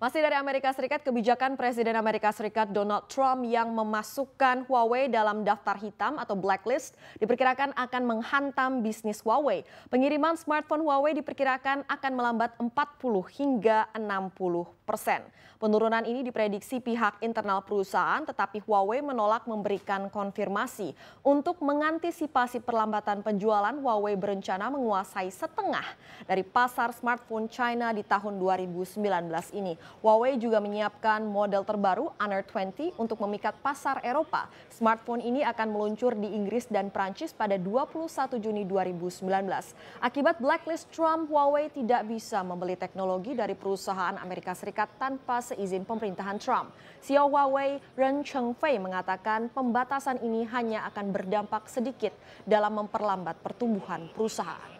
Masih dari Amerika Serikat, kebijakan Presiden Amerika Serikat Donald Trump yang memasukkan Huawei dalam daftar hitam atau blacklist diperkirakan akan menghantam bisnis Huawei. Pengiriman smartphone Huawei diperkirakan akan melambat 40 hingga 60 persen. Penurunan ini diprediksi pihak internal perusahaan tetapi Huawei menolak memberikan konfirmasi. Untuk mengantisipasi perlambatan penjualan, Huawei berencana menguasai setengah dari pasar smartphone China di tahun 2019 ini. Huawei juga menyiapkan model terbaru Honor 20 untuk memikat pasar Eropa. Smartphone ini akan meluncur di Inggris dan Prancis pada 21 Juni 2019. Akibat blacklist Trump, Huawei tidak bisa membeli teknologi dari perusahaan Amerika Serikat tanpa seizin pemerintahan Trump. CEO Huawei Ren Chengfei mengatakan pembatasan ini hanya akan berdampak sedikit dalam memperlambat pertumbuhan perusahaan.